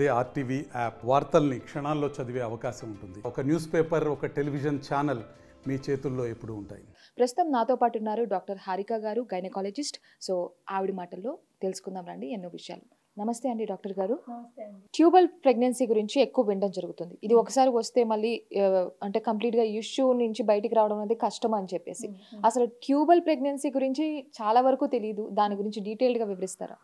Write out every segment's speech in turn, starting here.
అదే RTV app వార్తల్ని క్షణాల్లో చదివే అవకాశం ఉంటుంది ఒక న్యూస్ పేపర్ ఒక టెలివిజన్ ఛానల్ మీ చేతుల్లో ఎప్పుడు ఉంటాయి ప్రస్తుతం నాతో పాటు ఉన్నారు డాక్టర్ హారిక గారు గైనకాలజిస్ట్ సో ఆవిడ మాటల్లో తెలుసుకుందాం రండి ఎన్నో విషయాలు నమస్తే అండి డాక్టర్ గారు ట్యూబల్ ప్రెగ్నెన్సీ గురించి ఎక్కువ వినడం జరుగుతుంది ఇది ఒకసారి వస్తే మళ్ళీ అంటే కంప్లీట్ గా ఇష్యూ నుంచి బయటికి రావడం అనేది కష్టం అని చెప్పేసి అసలు ట్యూబల్ ప్రెగ్నెన్సీ గురించి చాలా వరకు తెలియదు దాని గురించి డీటెయిల్ గా వివరిస్తారా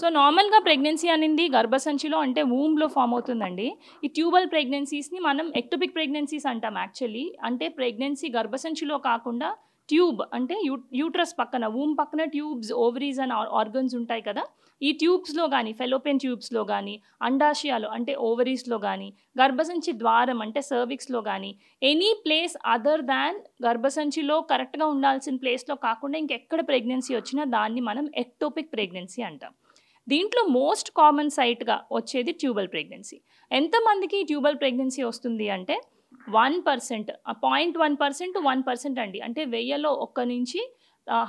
సో నార్మల్ గా ప్రెగ్నెన్సీ అనేది గర్భసంచిలో అంటే ఊమ్ లో ఫామ్ అవుతుందండి ఈ ట్యూబల్ ప్రెగ్నెన్సీస్ ని మనం ఎక్టోపిక్ ప్రెగ్నెన్సీస్ అంటాం యాక్చువల్లీ అంటే ప్రెగ్నెన్సీ గర్భసంచిలో కాకుండా ట్యూబ్ అంటే యూ యూట్రస్ పక్కన ఊమ్ పక్కన ట్యూబ్స్ ఓవరీస్ అండ్ ఆర్గన్స్ ఉంటాయి కదా ఈ ట్యూబ్స్లో కానీ ఫెలోపెన్ ట్యూబ్స్లో కానీ అండాశయాలు అంటే ఓవరీస్లో కానీ గర్భసంచి ద్వారం అంటే సర్విక్స్లో కానీ ఎనీ ప్లేస్ అదర్ దాన్ గర్భసంచిలో కరెక్ట్గా ఉండాల్సిన ప్లేస్లో కాకుండా ఇంకెక్కడ ప్రెగ్నెన్సీ వచ్చినా దాన్ని మనం ఎక్టోపిక్ ప్రెగ్నెన్సీ అంటాం దీంట్లో మోస్ట్ కామన్ సైట్గా వచ్చేది ట్యూబల్ ప్రెగ్నెన్సీ ఎంతమందికి ట్యూబల్ ప్రెగ్నెన్సీ వస్తుంది అంటే one percent point one percent one percent అండి అంటే వెయ్యిలో ఒక్క నుంచి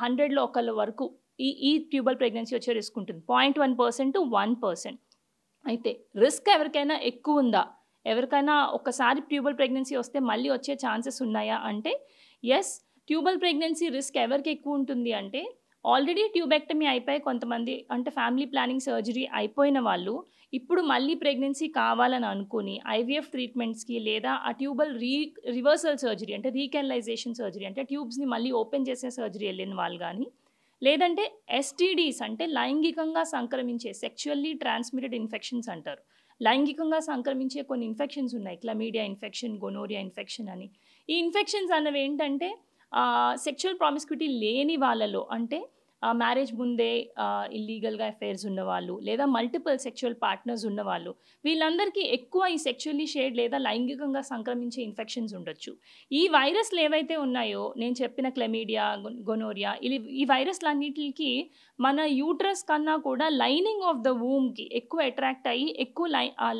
హండ్రెడ్లో ఒకళ్ళ వరకు ఈ ఈ ట్యూబల్ ప్రెగ్నెన్సీ వచ్చే రిస్క్ ఉంటుంది point one percent one percent అయితే రిస్క్ ఎవరికైనా ఎక్కువ ఉందా ఎవరికైనా ఒకసారి ట్యూబల్ ప్రెగ్నెన్సీ వస్తే మళ్ళీ వచ్చే ఛాన్సెస్ ఉన్నాయా అంటే ఎస్ ట్యూబల్ ప్రెగ్నెన్సీ రిస్క్ ఎవరికి ఎక్కువ ఉంటుంది అంటే ఆల్రెడీ ట్యూబెక్టమీ అయిపోయి కొంతమంది అంటే ఫ్యామిలీ ప్లానింగ్ సర్జరీ అయిపోయిన వాళ్ళు ఇప్పుడు మళ్ళీ ప్రెగ్నెన్సీ కావాలని అనుకుని ఐవీఎఫ్ ట్రీట్మెంట్స్కి లేదా ఆ ట్యూబల్ రీ రివర్సల్ సర్జరీ అంటే రీకెనలైజేషన్ సర్జరీ అంటే ట్యూబ్స్ని మళ్ళీ ఓపెన్ చేసే సర్జరీ వెళ్ళిన వాళ్ళు కానీ లేదంటే ఎస్టీడీస్ అంటే లైంగికంగా సంక్రమించే సెక్చువల్లీ ట్రాన్స్మిటెడ్ ఇన్ఫెక్షన్స్ అంటారు లైంగికంగా సంక్రమించే కొన్ని ఇన్ఫెక్షన్స్ ఉన్నాయి క్లమీడియా ఇన్ఫెక్షన్ గొనోరియా ఇన్ఫెక్షన్ అని ఈ ఇన్ఫెక్షన్స్ అన్నవి ఏంటంటే సెక్షువల్ ప్రామిస్క్యూటీ లేని వాళ్ళలో అంటే మ్యారేజ్ ముందే ఇల్లీగల్గా అఫైర్స్ ఉన్నవాళ్ళు లేదా మల్టిపుల్ సెక్షువల్ పార్ట్నర్స్ ఉన్నవాళ్ళు వీళ్ళందరికీ ఎక్కువ ఈ సెక్షువల్లీ షేడ్ లేదా లైంగికంగా సంక్రమించే ఇన్ఫెక్షన్స్ ఉండొచ్చు ఈ వైరస్లు ఏవైతే ఉన్నాయో నేను చెప్పిన క్లెమీడియా గొనోరియా ఈ వైరస్లన్నిటికి మన యూట్రస్ కన్నా కూడా లైనింగ్ ఆఫ్ ద వూమ్కి ఎక్కువ అట్రాక్ట్ అయ్యి ఎక్కువ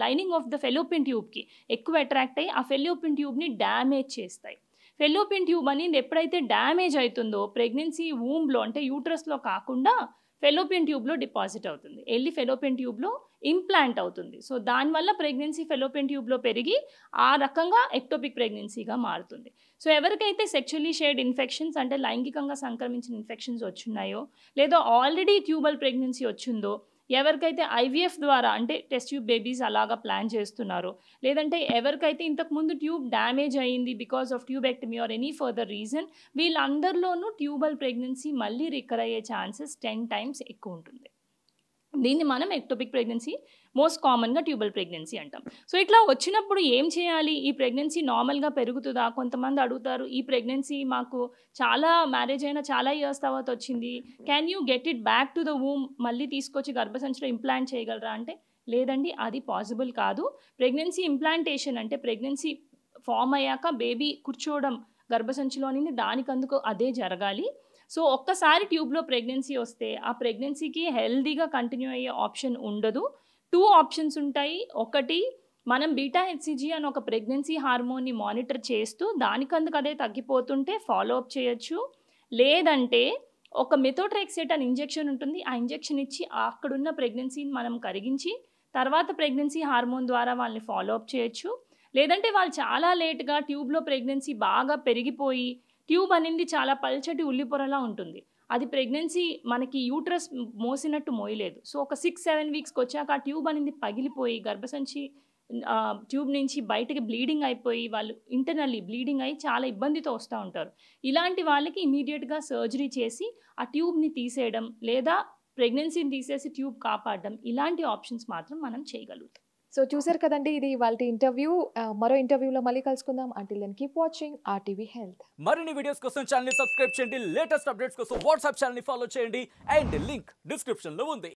లైనింగ్ ఆఫ్ ద ఫెలోపిన్ ట్యూబ్కి ఎక్కువ అట్రాక్ట్ అయ్యి ఆ ఫెలోపిన్ ట్యూబ్ని డ్యామేజ్ చేస్తాయి ఫెల్లోపియన్ ట్యూబ్ అనేది ఎప్పుడైతే డ్యామేజ్ అవుతుందో ప్రెగ్నెన్సీ వూమ్లో అంటే యూట్రస్లో కాకుండా ఫెలోపిన్ ట్యూబ్లో డిపాజిట్ అవుతుంది వెళ్ళి ఫెలోపిన్ ట్యూబ్లో ఇంప్లాంట్ అవుతుంది సో దానివల్ల ప్రెగ్నెన్సీ ఫెలోపిన్ ట్యూబ్లో పెరిగి ఆ రకంగా ఎక్టోపిక్ ప్రెగ్నెన్సీగా మారుతుంది సో ఎవరికైతే సెక్చువలీ షేర్డ్ ఇన్ఫెక్షన్స్ అంటే లైంగికంగా సంక్రమించిన ఇన్ఫెక్షన్స్ వచ్చున్నాయో లేదా ఆల్రెడీ ట్యూబల్ ప్రెగ్నెన్సీ వచ్చిందో ఎవరికైతే ఐవీఎఫ్ ద్వారా అంటే టెస్ట్ ట్యూబ్ బేబీస్ అలాగా ప్లాన్ చేస్తున్నారో లేదంటే ఎవరికైతే ఇంతకుముందు ట్యూబ్ డ్యామేజ్ అయ్యింది because of tube tubectomy or any further reason వీళ్ళందరిలోనూ ట్యూబల్ ప్రెగ్నెన్సీ మళ్ళీ రికర్ అయ్యే ఛాన్సెస్ టెన్ టైమ్స్ ఎక్కువ ఉంటుంది దీన్ని మనం ఎక్టోపిక్ ప్రెగ్నెన్సీ మోస్ట్ కామన్గా ట్యూబల్ ప్రెగ్నెన్సీ అంటాం సో ఇట్లా వచ్చినప్పుడు ఏం చేయాలి ఈ ప్రెగ్నెన్సీ నార్మల్గా పెరుగుతుందా కొంతమంది అడుగుతారు ఈ ప్రెగ్నెన్సీ మాకు చాలా మ్యారేజ్ అయినా చాలా ఇయర్స్ తర్వాత వచ్చింది can you get it back to the womb మళ్ళీ తీసుకొచ్చి గర్భసంచిలో ఇంప్లాంట్ చేయగలరా అంటే లేదండి అది పాసిబుల్ కాదు ప్రెగ్నెన్సీ ఇంప్లాంటేషన్ అంటే ప్రెగ్నెన్సీ ఫామ్ అయ్యాక బేబీ కూర్చోవడం గర్భసంచిలోని అనేది దానికందుకు అదే జరగాలి సో ఒక్కసారి ట్యూబ్లో ప్రెగ్నెన్సీ వస్తే ఆ ప్రెగ్నెన్సీకి హెల్దీగా కంటిన్యూ అయ్యే ఆప్షన్ ఉండదు టూ ఆప్షన్స్ ఉంటాయి ఒకటి మనం బీటా హెచ్సిజీ అని ఒక ప్రెగ్నెన్సీ హార్మోన్ని మానిటర్ చేస్తూ దానికందుకు అదే తగ్గిపోతుంటే ఫాలో అప్ చేయొచ్చు లేదంటే ఒక మెథోట్రెక్సేట్ అని ఇంజెక్షన్ ఉంటుంది ఆ ఇంజెక్షన్ ఇచ్చి అక్కడున్న ప్రెగ్నెన్సీని మనం కరిగించి తర్వాత ప్రెగ్నెన్సీ హార్మోన్ ద్వారా వాళ్ళని ఫాలో అప్ చేయొచ్చు లేదంటే వాళ్ళు చాలా లేట్గా ట్యూబ్లో ప్రెగ్నెన్సీ బాగా పెరిగిపోయి ట్యూబ్ అనేది చాలా పల్చటి ఉల్లిపొరలా ఉంటుంది అది ప్రెగ్నెన్సీ మనకి యూట్రస్ మోసినట్టు మోయలేదు సో ఒక సిక్స్ సెవెన్ వీక్స్కి వచ్చాక ఆ ట్యూబ్ అనేది పగిలిపోయి గర్భసంచి ట్యూబ్ నుంచి బయటకి బ్లీడింగ్ అయిపోయి వాళ్ళు ఇంటర్నల్లీ బ్లీడింగ్ అయ్యి చాలా ఇబ్బందితో వస్తూ ఉంటారు ఇలాంటి వాళ్ళకి ఇమీడియట్గా సర్జరీ చేసి ఆ ట్యూబ్ని తీసేయడం లేదా ప్రెగ్నెన్సీని తీసేసి ట్యూబ్ కాపాడడం ఇలాంటి ఆప్షన్స్ మాత్రం మనం చేయగలుగుతాం సో చూసారు కదండి ఇది వాళ్ళ ఇంటర్వ్యూ మరో ఇంటర్వ్యూలో మళ్ళీ కలుసుకుందాం until then keep watching RTV health మరిన్ని వీడియోస్ కోసం ఛానల్ సబ్స్క్రైబ్ చేయండి లేటెస్ట్ అప్డేట్స్ కోసం వాట్సాప్ ఛానల్ ఫాలో చేయండి అండ్ లింక్ డిస్క్రిప్షన్ లో ఉంది